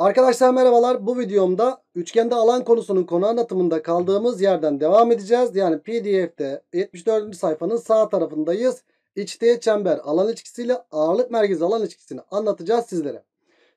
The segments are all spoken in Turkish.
Arkadaşlar merhabalar. Bu videomda üçgende alan konusunun konu anlatımında kaldığımız yerden devam edeceğiz. Yani PDF'de 74. sayfanın sağ tarafındayız. İçteye çember alan ilişkisiyle ağırlık merkezi alan ilişkisini anlatacağız sizlere.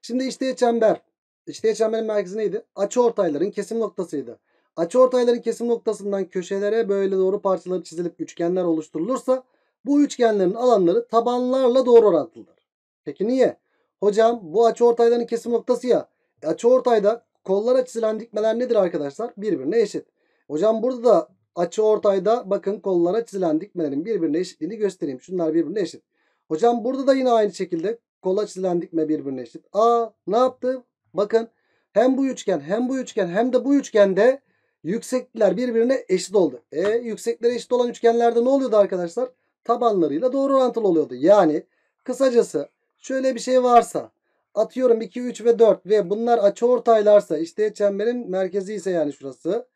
Şimdi içteye çember. İçteye çemberin merkezi neydi? Açı ortayların kesim noktasıydı. Açı ortayların kesim noktasından köşelere böyle doğru parçalar çizilip üçgenler oluşturulursa bu üçgenlerin alanları tabanlarla doğru orantılıdır. Peki niye? Hocam bu açı ortayların kesim noktası ya açıortayda kollara çizilen dikmeler nedir arkadaşlar? Birbirine eşit. Hocam burada da açıortayda bakın kollara çizilen dikmelerin birbirine eşitliğini göstereyim. Şunlar birbirine eşit. Hocam burada da yine aynı şekilde kola çizilen dikme birbirine eşit. Aa ne yaptı? Bakın hem bu üçgen hem bu üçgen hem de bu üçgende yüksekler birbirine eşit oldu. E yüksekliklere eşit olan üçgenlerde ne oluyordu arkadaşlar? Tabanlarıyla doğru orantılı oluyordu. Yani kısacası şöyle bir şey varsa atıyorum 2, 3 ve 4 ve bunlar açı ortaylarsa işte çemberin merkezi ise yani şurası.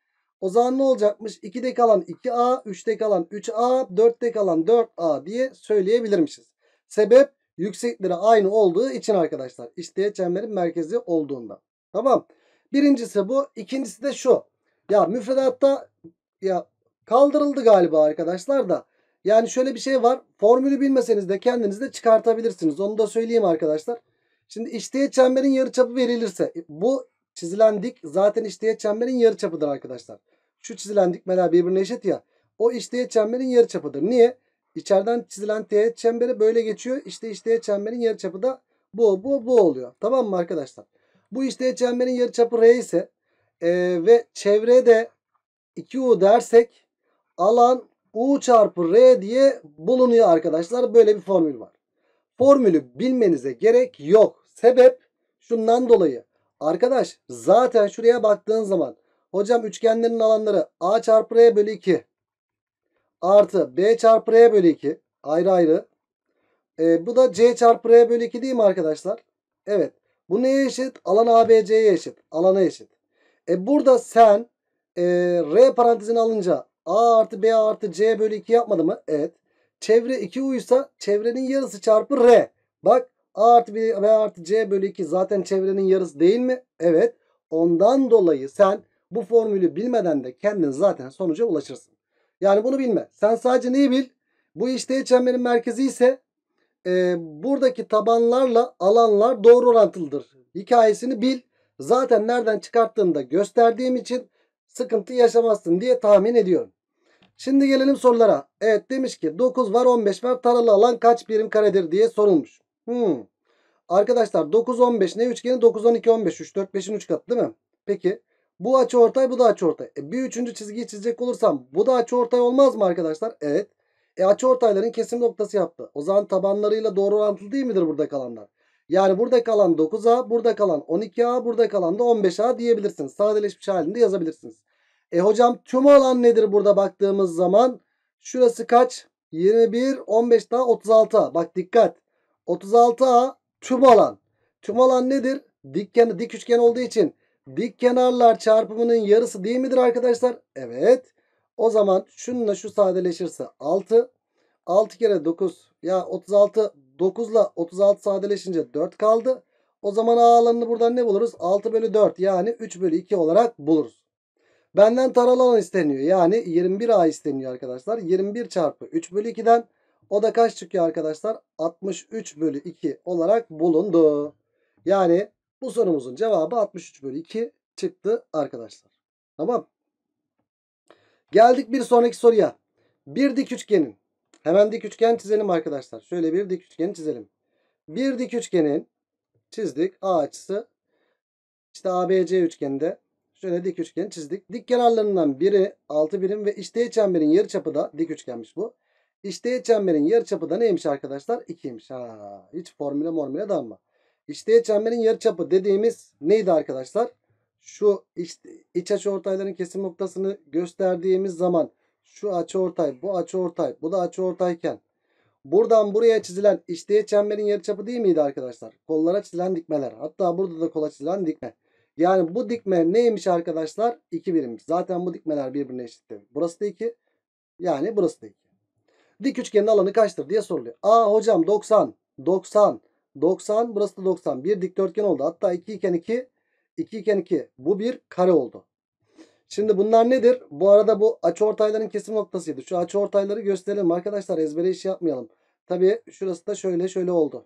O zaman ne olacakmış? 2'de kalan 2A, 3'te kalan 3A, 4'te kalan 4A diye söyleyebilirmişiz. Sebep yüksekleri aynı olduğu için arkadaşlar. İşte çemberin merkezi olduğunda. Tamam. Birincisi bu. ikincisi de şu. Ya müfredatta ya kaldırıldı galiba arkadaşlar da. Yani şöyle bir şey var. Formülü bilmeseniz de kendiniz de çıkartabilirsiniz. Onu da söyleyeyim arkadaşlar. Şimdi işteye çemberin yarı çapı verilirse e, bu çizilen dik zaten işteye çemberin yarı çapıdır arkadaşlar. Şu çizilen dikmeler birbirine eşit ya. O işteye çemberin yarı çapıdır. Niye? İçeriden çizilen teğet çemberi böyle geçiyor. İşte işteye çemberin yarı çapı da bu bu bu oluyor. Tamam mı arkadaşlar? Bu işteye çemberin yarı çapı R ise e, ve çevrede 2U dersek alan U çarpı R diye bulunuyor arkadaşlar. Böyle bir formül var formülü bilmenize gerek yok. Sebep şundan dolayı. Arkadaş zaten şuraya baktığın zaman hocam üçgenlerin alanları a çarpı r bölü 2 artı b çarpı r bölü 2 ayrı ayrı. E, bu da c çarpı r bölü 2 değil mi arkadaşlar? Evet. Bu neye eşit? Alan ABC'ye eşit. Alana eşit. E burada sen e, R parantezini alınca A artı B artı C bölü 2 yapmadı mı? Evet. Çevre 2U çevrenin yarısı çarpı R. Bak A artı B, B artı C bölü 2 zaten çevrenin yarısı değil mi? Evet. Ondan dolayı sen bu formülü bilmeden de kendin zaten sonuca ulaşırsın. Yani bunu bilme. Sen sadece neyi bil? Bu işte çemberin merkezi ise e, buradaki tabanlarla alanlar doğru orantılıdır. Hikayesini bil. Zaten nereden çıkarttığını da gösterdiğim için sıkıntı yaşamazsın diye tahmin ediyorum. Şimdi gelelim sorulara. Evet demiş ki 9 var 15 var taralı alan kaç birim karedir diye sorulmuş. Hmm. Arkadaşlar 9 15 ne üçgeni 9 12 15 3 4 5'in 3 katı değil mi? Peki bu açı ortay bu da açı ortay. E, bir üçüncü çizgiyi çizecek olursam bu da açı ortay olmaz mı arkadaşlar? Evet. E açı ortayların kesim noktası yaptı. O zaman tabanlarıyla doğru orantılı değil midir burada kalanlar? Yani burada kalan 9A, burada kalan 12A, burada kalan da 15A diyebilirsiniz. Sadeleşmiş halinde yazabilirsiniz. E hocam tüm alan nedir burada baktığımız zaman? Şurası kaç? 21, 15 daha 36 Bak dikkat. 36A tüm alan. Tüm alan nedir? Dik, dik üçgen olduğu için dik kenarlar çarpımının yarısı değil midir arkadaşlar? Evet. O zaman şununla şu sadeleşirse 6. 6 kere 9. Ya 36 9 ile 36 sadeleşince 4 kaldı. O zaman A alanını buradan ne buluruz? 6 bölü 4 yani 3 bölü 2 olarak buluruz. Benden taralı alan isteniyor. Yani 21A isteniyor arkadaşlar. 21 çarpı 3 bölü 2'den o da kaç çıkıyor arkadaşlar? 63 bölü 2 olarak bulundu. Yani bu sorumuzun cevabı 63 bölü 2 çıktı arkadaşlar. Tamam. Geldik bir sonraki soruya. Bir dik üçgenin. Hemen dik üçgen çizelim arkadaşlar. Şöyle bir dik üçgeni çizelim. Bir dik üçgenin çizdik. A açısı. İşte ABC üçgeninde Şöyle dik üçgen çizdik. Dik kenarlarından biri 6 birim ve içteye çemberin yarıçapı da dik üçgenmiş bu. İçteye çemberin yarıçapı da neymiş arkadaşlar? 2'ymiş. Ha, hiç formüle mormüle dalma. İçteye çemberin yarıçapı dediğimiz neydi arkadaşlar? Şu iç, iç açı ortayların kesim noktasını gösterdiğimiz zaman şu açı ortay, bu açı ortay, bu da açı ortayken buradan buraya çizilen içteye çemberin yarıçapı değil miydi arkadaşlar? Kollara çizilen dikmeler. Hatta burada da kola çizilen dikme. Yani bu dikme neymiş arkadaşlar? 2 birimmiş. Zaten bu dikmeler birbirine eşittir. Burası da 2. Yani burası da 2. Dik üçgenin alanı kaçtır diye soruluyor. Aa hocam 90. 90. 90. Burası da 90. Bir dikdörtgen oldu. Hatta 2 iken 2. 2 iken 2. Bu bir kare oldu. Şimdi bunlar nedir? Bu arada bu açıortayların kesim noktasıydı. Şu açıortayları gösterelim arkadaşlar. Ezbere iş yapmayalım. Tabii şurası da şöyle şöyle oldu.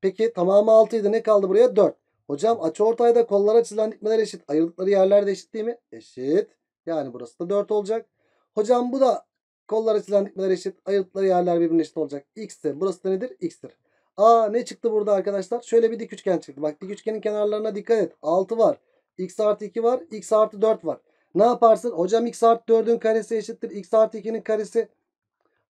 Peki tamamı 6 idi. Ne kaldı buraya? 4. Hocam açıortayda kollara çizilen dikmeler eşit. Ayırdıkları yerler de eşit değil mi? Eşit. Yani burası da 4 olacak. Hocam bu da kollara çizilen dikmeler eşit. Ayırdıkları yerler birbirine eşit olacak. X ise burası da nedir? X'tir. Aa ne çıktı burada arkadaşlar? Şöyle bir dik üçgen çıktı. Bak dik üçgenin kenarlarına dikkat et. 6 var. X artı 2 var. X artı 4 var. Ne yaparsın? Hocam x artı 4'ün karesi eşittir. x artı 2'nin karesi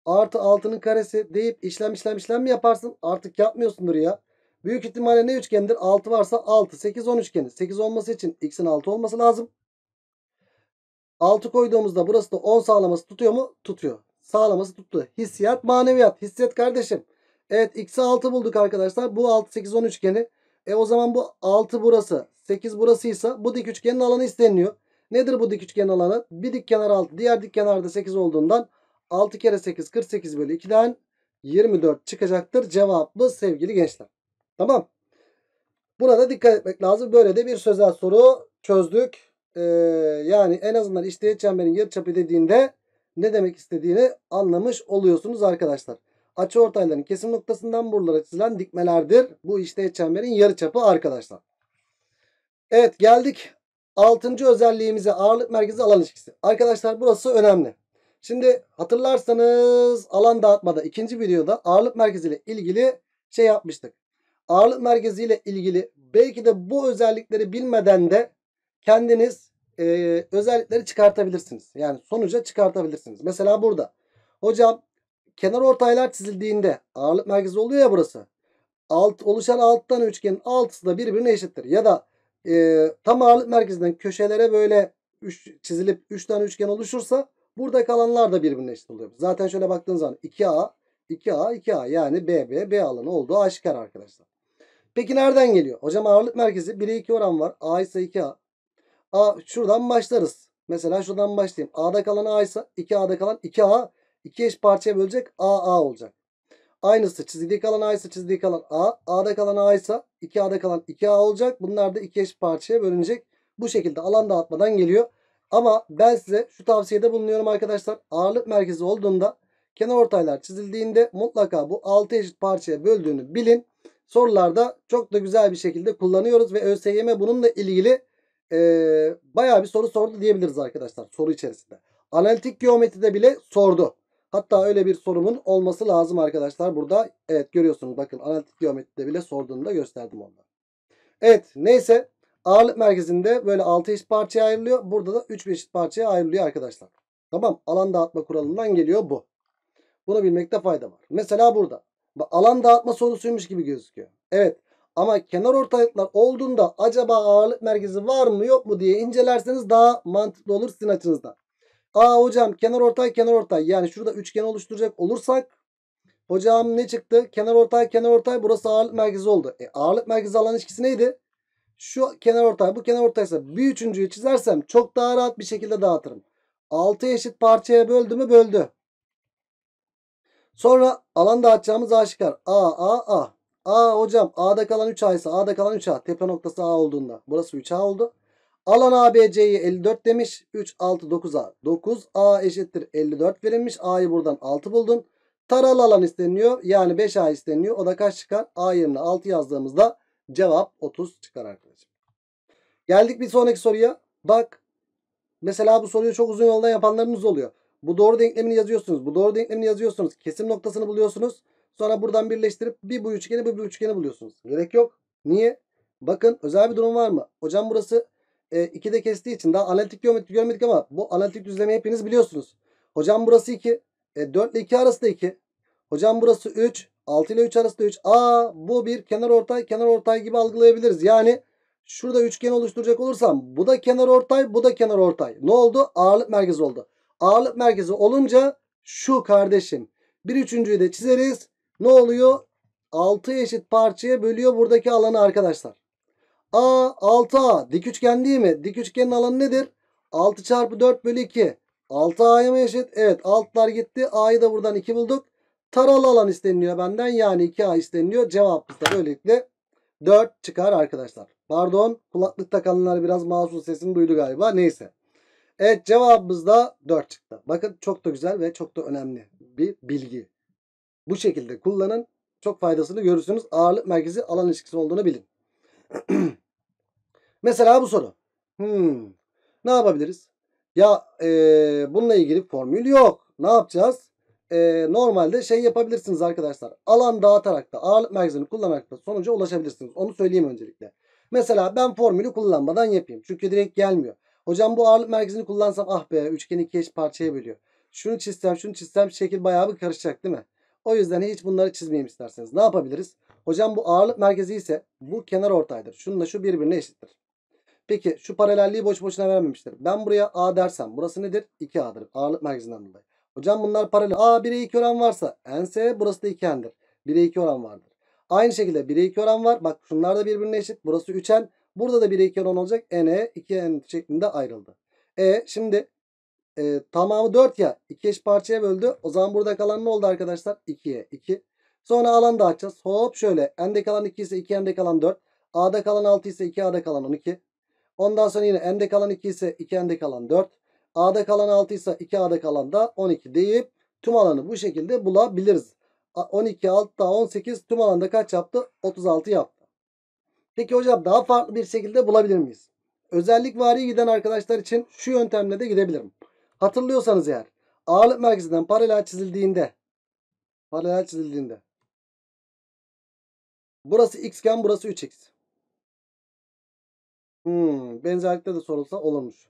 artı 6'nın karesi deyip işlem işlem işlem mi yaparsın? Artık yapmıyorsundur ya. Büyük ihtimalle ne üçgendir? 6 varsa 6. 8 10 üçgeni. 8 olması için x'in 6 olması lazım. 6 koyduğumuzda burası da 10 sağlaması tutuyor mu? Tutuyor. Sağlaması tuttu. Hissiyat maneviyat. hisset kardeşim. Evet x'i 6 bulduk arkadaşlar. Bu 6 8 10 üçgeni. E o zaman bu 6 burası. 8 burasıysa bu dik üçgenin alanı isteniliyor. Nedir bu dik üçgenin alanı? Bir dik kenar 6. Diğer dik kenar da 8 olduğundan 6 kere 8 48 bölü 2'den 24 çıkacaktır. Cevap bu sevgili gençler. Tamam. Buna da dikkat etmek lazım. Böyle de bir sözel soru çözdük. Ee, yani en azından işleyet çemberin yarıçapı dediğinde ne demek istediğini anlamış oluyorsunuz arkadaşlar. Açı ortayların kesim noktasından buralara çizilen dikmelerdir. Bu işleyet çemberin yarıçapı arkadaşlar. Evet geldik altıncı özelliğimize ağırlık merkezi alan ilişkisi. Arkadaşlar burası önemli. Şimdi hatırlarsanız alan dağıtmada ikinci videoda ağırlık merkeziyle ilgili şey yapmıştık ağırlık merkeziyle ilgili belki de bu özellikleri bilmeden de kendiniz e, özellikleri çıkartabilirsiniz. Yani sonuca çıkartabilirsiniz. Mesela burada hocam kenar ortaylar çizildiğinde ağırlık merkezi oluyor ya burası. Alt, oluşan alttan üçgenin altısı da birbirine eşittir. Ya da e, tam ağırlık merkezinden köşelere böyle üç, çizilip 3 tane üçgen oluşursa burada kalanlar da birbirine eşit oluyor. Zaten şöyle baktığınız zaman 2A, 2A, 2A yani BB, B alanı olduğu aşikar arkadaşlar. Peki nereden geliyor? Hocam ağırlık merkezi 1'e 2 oran var. A ise 2A. A şuradan başlarız. Mesela şuradan başlayayım. A'da kalan A ise 2A'da kalan 2A. 2 eş parçaya bölecek A A olacak. Aynısı çizgide kalan A ise çizgide kalan A. A'da kalan A ise 2A'da kalan 2A olacak. Bunlar da 2 eş parçaya bölünecek. Bu şekilde alan dağıtmadan geliyor. Ama ben size şu tavsiyede bulunuyorum arkadaşlar. Ağırlık merkezi olduğunda kenar ortaylar çizildiğinde mutlaka bu 6 eşit parçaya böldüğünü bilin sorularda çok da güzel bir şekilde kullanıyoruz. Ve ÖSYM bununla ilgili e, bayağı bir soru sordu diyebiliriz arkadaşlar soru içerisinde. Analitik geometride bile sordu. Hatta öyle bir sorumun olması lazım arkadaşlar. Burada evet görüyorsunuz bakın analitik geometride bile sorduğunu da gösterdim onları. Evet neyse ağırlık merkezinde böyle 6 eşit parçaya ayrılıyor. Burada da 3 eşit parçaya ayrılıyor arkadaşlar. Tamam alan dağıtma kuralından geliyor bu. Bunu bilmekte fayda var. Mesela burada alan dağıtma sorusuymuş gibi gözüküyor. Evet ama kenar ortalıklar olduğunda acaba ağırlık merkezi var mı yok mu diye incelerseniz daha mantıklı olur sizin açınızdan. Aa hocam kenar ortay kenar ortay yani şurada üçgen oluşturacak olursak hocam ne çıktı? Kenar ortay kenar ortay burası ağırlık merkezi oldu. E, ağırlık merkezi alan ilişkisi neydi? Şu kenar ortay bu kenar ortaysa bir üçüncüyü çizersem çok daha rahat bir şekilde dağıtırım. 6 eşit parçaya böldü mü böldü. Sonra alan dağıtacağımız aşikar. A, A, A. A hocam A'da kalan 3A ise A'da kalan 3A. Tepe noktası A olduğunda. Burası 3A oldu. Alan ABC'yi 54 demiş. 3, 6, 9A. 9A eşittir 54 verilmiş. A'yı buradan 6 buldun. Taralı alan isteniyor. Yani 5A isteniyor. O da kaç çıkar? A yerine 6 yazdığımızda cevap 30 çıkar arkadaşım. Geldik bir sonraki soruya. Bak. Mesela bu soruyu çok uzun yoldan yapanlarımız oluyor. Bu doğru denklemini yazıyorsunuz. Bu doğru denklemini yazıyorsunuz. Kesim noktasını buluyorsunuz. Sonra buradan birleştirip bir bu üçgeni bir bu üçgeni buluyorsunuz. Gerek yok. Niye? Bakın özel bir durum var mı? Hocam burası 2'de e, kestiği için daha analitik geometri görmedik ama bu analitik düzlemi hepiniz biliyorsunuz. Hocam burası 2. E, ile 2 arasında 2. Hocam burası 3. 6 ile 3 arasında 3. Aa bu bir kenar ortay kenar ortay gibi algılayabiliriz. Yani şurada üçgen oluşturacak olursam bu da kenar ortay bu da kenar ortay. Ne oldu? Ağırlık merkezi oldu ağırlık merkezi olunca şu kardeşim. Bir üçüncüyü de çizeriz. Ne oluyor? 6 eşit parçaya bölüyor buradaki alanı arkadaşlar. A 6A dik üçgen değil mi? Dik üçgenin alanı nedir? 6 çarpı 4 bölü 2. 6A'ya mı eşit? Evet altlar gitti. A'yı da buradan 2 bulduk. Taralı alan isteniliyor benden. Yani 2A isteniliyor. Cevap da böylelikle 4 çıkar arkadaşlar. Pardon kulaklık takanlar biraz masum sesini duydu galiba. Neyse. Evet cevabımız da 4 çıktı. Bakın çok da güzel ve çok da önemli bir bilgi. Bu şekilde kullanın. Çok faydasını görürsünüz. Ağırlık merkezi alan ilişkisi olduğunu bilin. Mesela bu soru. Hmm, ne yapabiliriz? Ya e, bununla ilgili formül yok. Ne yapacağız? E, normalde şey yapabilirsiniz arkadaşlar. Alan dağıtarak da ağırlık merkezini kullanarak da sonuca ulaşabilirsiniz. Onu söyleyeyim öncelikle. Mesela ben formülü kullanmadan yapayım. Çünkü direkt gelmiyor. Hocam bu ağırlık merkezini kullansam ah be üçgeni iki parçaya bölüyor. Şunu çizsem şunu çizsem şekil bayağı bir karışacak değil mi? O yüzden hiç bunları çizmeyeyim isterseniz. Ne yapabiliriz? Hocam bu ağırlık merkezi ise bu kenar ortaydır. Şununla şu birbirine eşittir. Peki şu paralelliği boş boşuna vermemiştir. Ben buraya A dersem burası nedir? 2A'dır. Ağırlık merkezinden dolayı. Hocam bunlar paralel. A 1'e 2 oran varsa n'se burası da 2n'dir. 1'e 2 oran vardır. Aynı şekilde 1'e 2 oran var. Bak şunlar da birbirine eşit. Burası 3n. Burada da 1'e 2 olan olacak. E n'e 2N şeklinde ayrıldı. E şimdi e, tamamı 4 ya. 2 eş parçaya böldü. O zaman burada kalan ne oldu arkadaşlar? 2'ye 2. Sonra alan da açacağız. Hop şöyle. N'de kalan 2 ise 2 N'de kalan 4. A'da kalan 6 ise 2 A'da kalan 12. Ondan sonra yine N'de kalan 2 ise 2 N'de kalan 4. A'da kalan 6 ise 2 A'da kalan da 12 deyip tüm alanı bu şekilde bulabiliriz. 12 6 daha 18 tüm alanda kaç yaptı? 36 yaptı. Peki hocam daha farklı bir şekilde bulabilir miyiz? Özellik variye giden arkadaşlar için şu yöntemle de gidebilirim. Hatırlıyorsanız eğer ağırlık merkezinden paralel çizildiğinde paralel çizildiğinde burası x iken burası 3x. Hmm, benzerlikte de sorulsa olurmuş.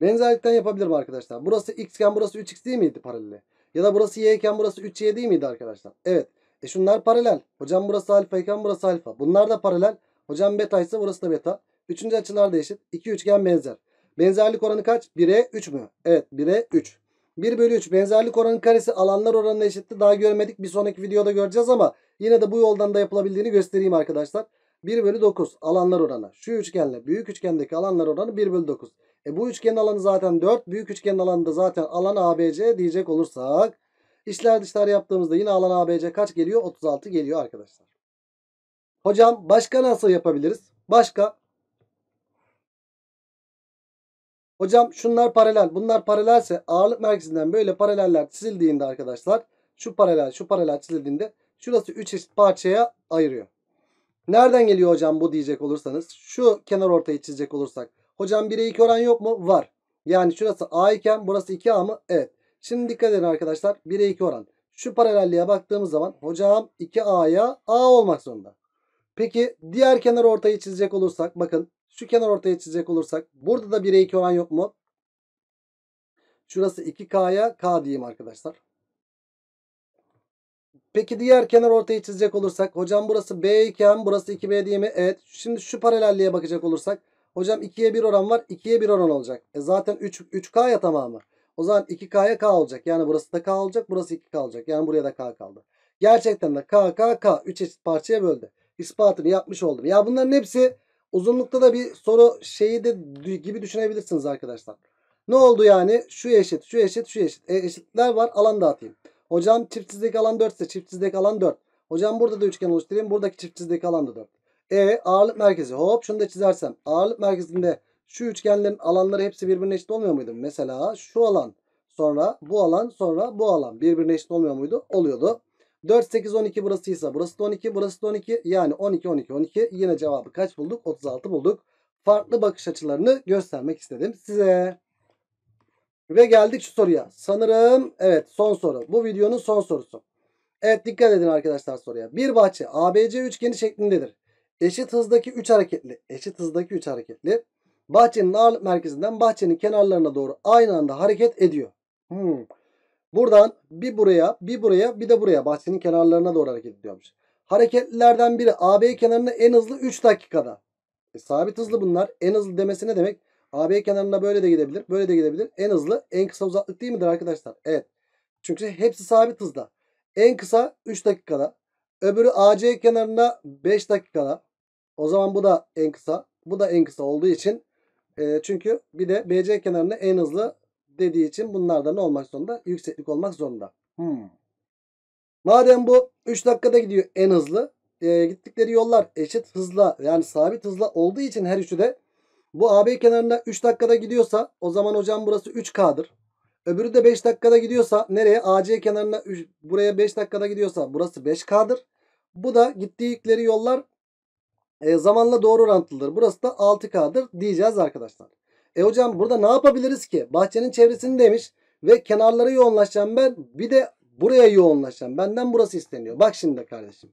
Benzerlikten yapabilirim arkadaşlar. Burası x iken burası 3x değil miydi paralel? Ya da burası y iken burası 3y değil miydi arkadaşlar? Evet. E şunlar paralel. Hocam burası alfa iken burası alfa. Bunlar da paralel. Hocam beta ise burası da beta. Üçüncü açılar da eşit. İki üçgen benzer. Benzerlik oranı kaç? 1'e 3 mü? Evet 1'e 3. 1 bölü 3 benzerlik oranın karesi alanlar oranına eşitti. Daha görmedik. Bir sonraki videoda göreceğiz ama yine de bu yoldan da yapılabildiğini göstereyim arkadaşlar. 1 bölü 9 alanlar oranı. Şu üçgenle büyük üçgendeki alanlar oranı 1 bölü 9. E bu üçgenin alanı zaten 4. Büyük üçgenin alanı da zaten alan ABC diyecek olursak. işler dışlar yaptığımızda yine alan ABC kaç geliyor? 36 geliyor arkadaşlar. Hocam başka nasıl yapabiliriz? Başka. Hocam şunlar paralel. Bunlar paralelse ağırlık merkezinden böyle paraleller çizildiğinde arkadaşlar şu paralel şu paralel çizildiğinde şurası 3 eşit parçaya ayırıyor. Nereden geliyor hocam bu diyecek olursanız şu kenar ortayı çizecek olursak. Hocam 1'e 2 oran yok mu? Var. Yani şurası A iken burası 2A mı? Evet. Şimdi dikkat edin arkadaşlar 1'e 2 oran. Şu paralelliğe baktığımız zaman hocam 2A'ya A olmak zorunda. Peki diğer kenar ortayı çizecek olursak bakın şu kenar ortayı çizecek olursak burada da 1'e 2 oran yok mu? Şurası 2K'ya K diyeyim arkadaşlar. Peki diğer kenar ortayı çizecek olursak hocam burası B iken burası 2B diye mi? Evet. Şimdi şu paralelliğe bakacak olursak hocam 2'ye 1 oran var 2'ye 1 oran olacak. E zaten 3, 3K ya tamamı. O zaman 2K'ya K olacak. Yani burası da K olacak burası 2K olacak. Yani buraya da K kaldı. Gerçekten de K K K 3 eşit parçaya böldü ispatını yapmış oldum. Ya bunların hepsi uzunlukta da bir soru şeyi de gibi düşünebilirsiniz arkadaşlar. Ne oldu yani? Şu eşit, şu eşit, şu eşit. E, eşitler var. Alan dağıtayım. Hocam çiftçizdeki alan 4 ise çiftçizdeki alan 4. Hocam burada da üçgen oluşturayım. Buradaki çiftçizdeki alan da 4. E ağırlık merkezi. Hop şunu da çizersem. Ağırlık merkezinde şu üçgenlerin alanları hepsi birbirine eşit olmuyor muydu? Mesela şu alan sonra bu alan sonra bu alan birbirine eşit olmuyor muydu? Oluyordu. 4, 8, 12 burasıysa burası da 12, burası da 12. Yani 12, 12, 12. Yine cevabı kaç bulduk? 36 bulduk. Farklı bakış açılarını göstermek istedim size. Ve geldik şu soruya. Sanırım evet son soru. Bu videonun son sorusu. Evet dikkat edin arkadaşlar soruya. Bir bahçe ABC üçgeni şeklindedir. Eşit hızdaki 3 hareketli. Eşit hızdaki 3 hareketli. Bahçenin ağırlık merkezinden bahçenin kenarlarına doğru aynı anda hareket ediyor. Hmm. Buradan bir buraya, bir buraya, bir de buraya bahçenin kenarlarına doğru hareket ediyormuş. Hareketlerden biri AB kenarına en hızlı 3 dakikada. E, sabit hızlı bunlar. En hızlı demesi ne demek? AB kenarına böyle de gidebilir, böyle de gidebilir. En hızlı en kısa uzaklık değil midir arkadaşlar? Evet. Çünkü hepsi sabit hızda. En kısa 3 dakikada. Öbürü AC kenarına 5 dakikada. O zaman bu da en kısa. Bu da en kısa olduğu için. E, çünkü bir de BC kenarına en hızlı dediği için bunlar da ne olmak zorunda? Yükseklik olmak zorunda. Hmm. Madem bu 3 dakikada gidiyor en hızlı. E, gittikleri yollar eşit hızla yani sabit hızla olduğu için her üçü de bu AB kenarında 3 dakikada gidiyorsa o zaman hocam burası 3K'dır. Öbürü de 5 dakikada gidiyorsa nereye? AC kenarına 3, buraya 5 dakikada gidiyorsa burası 5K'dır. Bu da gittikleri yollar e, zamanla doğru orantılıdır. Burası da 6K'dır diyeceğiz arkadaşlar. E hocam burada ne yapabiliriz ki? Bahçenin çevresini demiş ve kenarlara yoğunlaşacağım ben. Bir de buraya yoğunlaşacağım. Benden burası isteniyor. Bak şimdi kardeşim.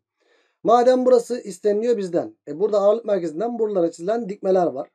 Madem burası isteniyor bizden. E burada ağırlık merkezinden buralara çizilen dikmeler var.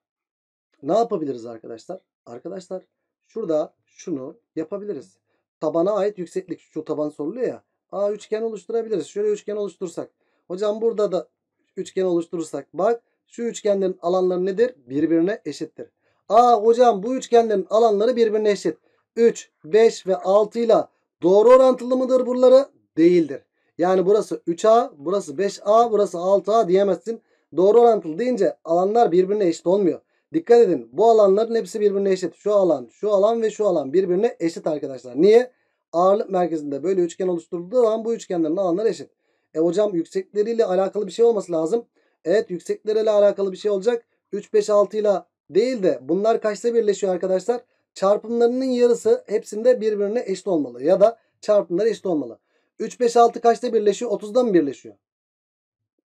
Ne yapabiliriz arkadaşlar? Arkadaşlar şurada şunu yapabiliriz. Tabana ait yükseklik şu taban soruluyor ya. A üçgen oluşturabiliriz. Şöyle üçgen oluştursak. Hocam burada da üçgen oluşturursak bak şu üçgenlerin alanları nedir? Birbirine eşittir. A hocam bu üçgenlerin alanları birbirine eşit. 3, 5 ve 6 ile doğru orantılı mıdır buraları? Değildir. Yani burası 3A, burası 5A, burası 6A diyemezsin. Doğru orantılı deyince alanlar birbirine eşit olmuyor. Dikkat edin bu alanların hepsi birbirine eşit. Şu alan, şu alan ve şu alan birbirine eşit arkadaşlar. Niye? Ağırlık merkezinde böyle üçgen oluşturulduğu zaman bu üçgenlerin alanları eşit. E hocam yüksekleriyle alakalı bir şey olması lazım. Evet yüksekleriyle alakalı bir şey olacak. 3, 5, 6 ile değil de bunlar kaçta birleşiyor arkadaşlar? Çarpımlarının yarısı hepsinde birbirine eşit olmalı ya da çarpımları eşit olmalı. 3, 5, 6 kaçta birleşiyor? 30'da mı birleşiyor?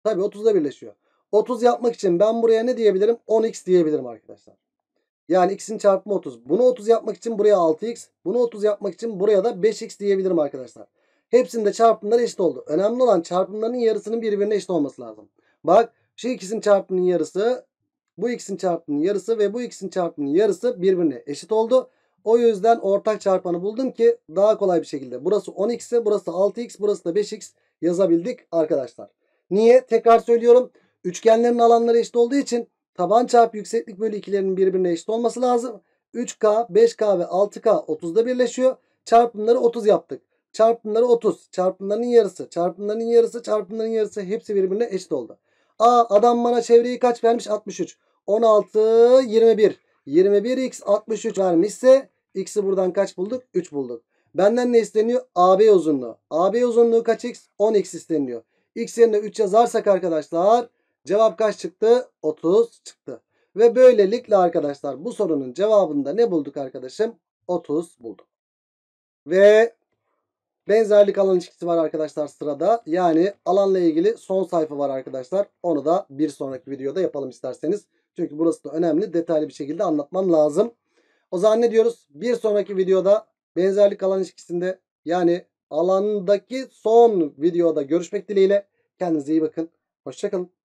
Tabi 30'da birleşiyor. 30 yapmak için ben buraya ne diyebilirim? 10x diyebilirim arkadaşlar. Yani x'in çarpımı 30. Bunu 30 yapmak için buraya 6x. Bunu 30 yapmak için buraya da 5x diyebilirim arkadaşlar. Hepsinde çarpımlar eşit oldu. Önemli olan çarpımların yarısının birbirine eşit olması lazım. Bak şu ikisinin çarpımının yarısı bu x'in çarpımının yarısı ve bu x'in çarpımının yarısı birbirine eşit oldu. O yüzden ortak çarpanı buldum ki daha kolay bir şekilde. Burası 10x burası 6x burası da 5x yazabildik arkadaşlar. Niye? Tekrar söylüyorum. Üçgenlerin alanları eşit olduğu için taban çarpı yükseklik bölü ikilerinin birbirine eşit olması lazım. 3K, 5K ve 6K 30'da birleşiyor. Çarpımları 30 yaptık. Çarpımları 30. Çarpımların yarısı. Çarpımların yarısı. Çarpımların yarısı. Hepsi birbirine eşit oldu. Aa adam bana çevreyi kaç vermiş? 63. 16, 21. 21x 63 vermişse x'i buradan kaç bulduk? 3 bulduk. Benden ne isteniyor? AB uzunluğu. AB uzunluğu kaç x? 10x isteniyor. X yerine 3 yazarsak arkadaşlar cevap kaç çıktı? 30 çıktı. Ve böylelikle arkadaşlar bu sorunun cevabında ne bulduk arkadaşım? 30 bulduk. Ve benzerlik alan ilişkisi var arkadaşlar sırada. Yani alanla ilgili son sayfa var arkadaşlar. Onu da bir sonraki videoda yapalım isterseniz. Çünkü burası da önemli. Detaylı bir şekilde anlatman lazım. O zaman ne diyoruz? Bir sonraki videoda benzerlik alan ilişkisinde yani alandaki son videoda görüşmek dileğiyle. Kendinize iyi bakın. Hoşçakalın.